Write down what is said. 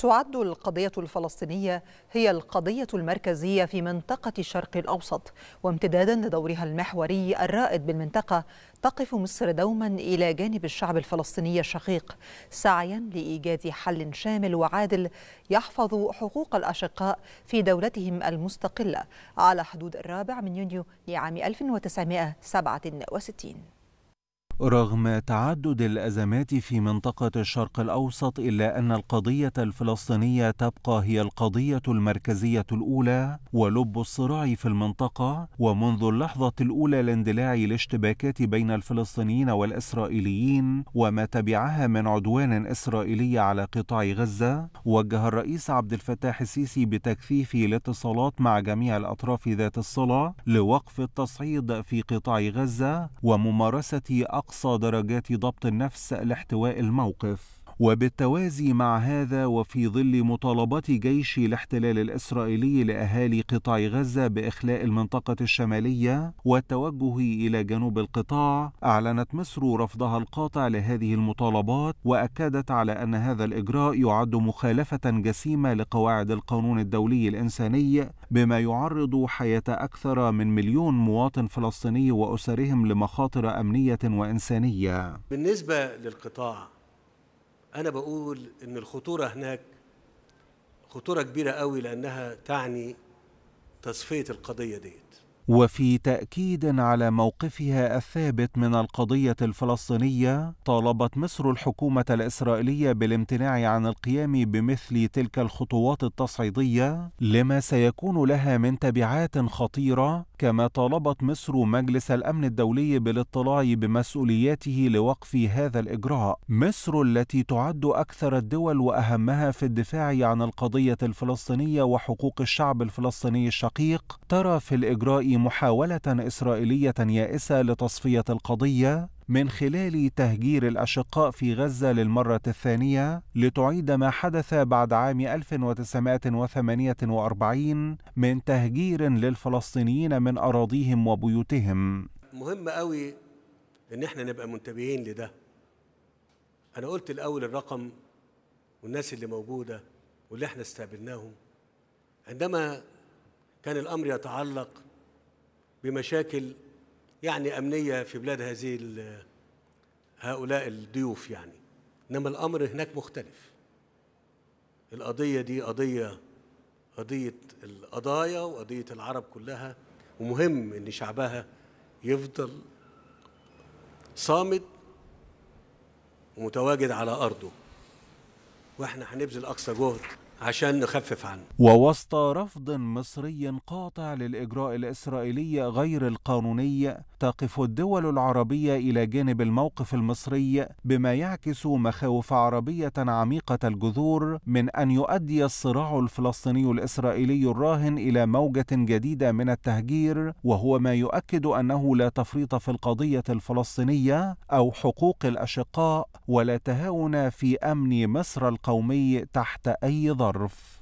تعد القضية الفلسطينية هي القضية المركزية في منطقة الشرق الأوسط وامتدادا لدورها المحوري الرائد بالمنطقة تقف مصر دوما إلى جانب الشعب الفلسطيني الشقيق سعيا لإيجاد حل شامل وعادل يحفظ حقوق الأشقاء في دولتهم المستقلة على حدود الرابع من يونيو لعام 1967 رغم تعدد الأزمات في منطقة الشرق الأوسط إلا أن القضية الفلسطينية تبقى هي القضية المركزية الأولى ولب الصراع في المنطقة ومنذ اللحظة الأولى لاندلاع الاشتباكات بين الفلسطينيين والإسرائيليين وما تبعها من عدوان إسرائيلي على قطاع غزة وجه الرئيس عبد الفتاح السيسي بتكثيف الاتصالات مع جميع الأطراف ذات الصلة لوقف التصعيد في قطاع غزة وممارسة أقصى درجات ضبط النفس لاحتواء الموقف وبالتوازي مع هذا وفي ظل مطالبات جيش الاحتلال الإسرائيلي لأهالي قطاع غزة بإخلاء المنطقة الشمالية والتوجه إلى جنوب القطاع أعلنت مصر رفضها القاطع لهذه المطالبات وأكدت على أن هذا الإجراء يعد مخالفة جسيمة لقواعد القانون الدولي الإنساني بما يعرض حياة أكثر من مليون مواطن فلسطيني وأسرهم لمخاطر أمنية وإنسانية بالنسبة للقطاع أنا بقول إن الخطورة هناك خطورة كبيرة قوي لأنها تعني تصفية القضية ديت وفي تاكيد على موقفها الثابت من القضيه الفلسطينيه طالبت مصر الحكومه الاسرائيليه بالامتناع عن القيام بمثل تلك الخطوات التصعيديه لما سيكون لها من تبعات خطيره كما طالبت مصر مجلس الامن الدولي بالاطلاع بمسؤولياته لوقف هذا الاجراء مصر التي تعد اكثر الدول واهمها في الدفاع عن القضيه الفلسطينيه وحقوق الشعب الفلسطيني الشقيق ترى في الاجراء محاولة إسرائيلية يائسة لتصفية القضية من خلال تهجير الأشقاء في غزة للمرة الثانية لتعيد ما حدث بعد عام 1948 من تهجير للفلسطينيين من أراضيهم وبيوتهم مهم قوي إن احنا نبقى منتبهين لده أنا قلت الأول الرقم والناس اللي موجودة واللي احنا استقبلناهم عندما كان الأمر يتعلق بمشاكل يعني أمنية في بلاد هذه هؤلاء الضيوف يعني إنما الأمر هناك مختلف القضية دي قضية قضية القضايا وقضية العرب كلها ومهم إن شعبها يفضل صامد ومتواجد على أرضه واحنا هنبذل أقصى جهد عشان نخفف عنه ووسط رفض مصري قاطع للإجراء الإسرائيلي غير القانوني تقف الدول العربية إلى جانب الموقف المصري بما يعكس مخاوف عربية عميقة الجذور من أن يؤدي الصراع الفلسطيني الإسرائيلي الراهن إلى موجة جديدة من التهجير وهو ما يؤكد أنه لا تفريط في القضية الفلسطينية أو حقوق الأشقاء ولا تهاون في أمن مصر القومي تحت أي ظرف ¡Gracias!